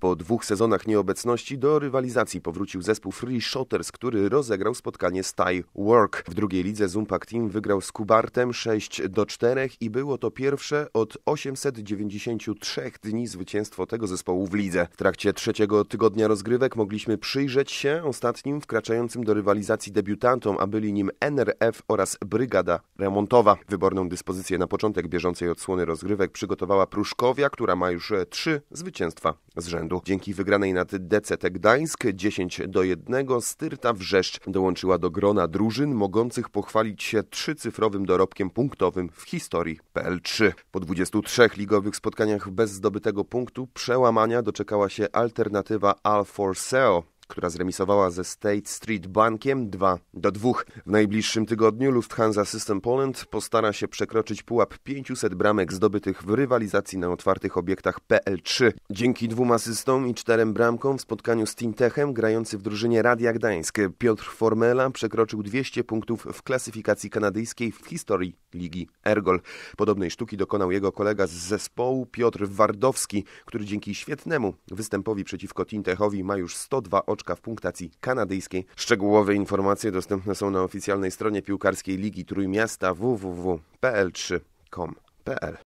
Po dwóch sezonach nieobecności do rywalizacji powrócił zespół Free Shotters, który rozegrał spotkanie z Thai Work. W drugiej lidze Zumpak Team wygrał z Kubartem 6 do 4 i było to pierwsze od 893 dni zwycięstwo tego zespołu w lidze. W trakcie trzeciego tygodnia rozgrywek mogliśmy przyjrzeć się ostatnim wkraczającym do rywalizacji debiutantom, a byli nim NRF oraz Brygada Remontowa. Wyborną dyspozycję na początek bieżącej odsłony rozgrywek przygotowała Pruszkowia, która ma już trzy zwycięstwa z rzędu. Dzięki wygranej nad DCT Gdańsk 10 do 1 Styrta Wrzeszcz dołączyła do grona drużyn mogących pochwalić się trzycyfrowym dorobkiem punktowym w historii PL3. Po 23 ligowych spotkaniach bez zdobytego punktu przełamania doczekała się alternatywa Al Forseo która zremisowała ze State Street Bankiem 2 do 2. W najbliższym tygodniu Lufthansa System Poland postara się przekroczyć pułap 500 bramek zdobytych w rywalizacji na otwartych obiektach PL3. Dzięki dwóm asystom i czterem bramkom w spotkaniu z Tintechem grający w drużynie Radia Gdańsk Piotr Formela przekroczył 200 punktów w klasyfikacji kanadyjskiej w historii Ligi Ergol. Podobnej sztuki dokonał jego kolega z zespołu Piotr Wardowski, który dzięki świetnemu występowi przeciwko Tintechowi ma już 102 Oczka w punktacji kanadyjskiej. Szczegółowe informacje dostępne są na oficjalnej stronie piłkarskiej Ligi Trójmiasta www.pl3.com.pl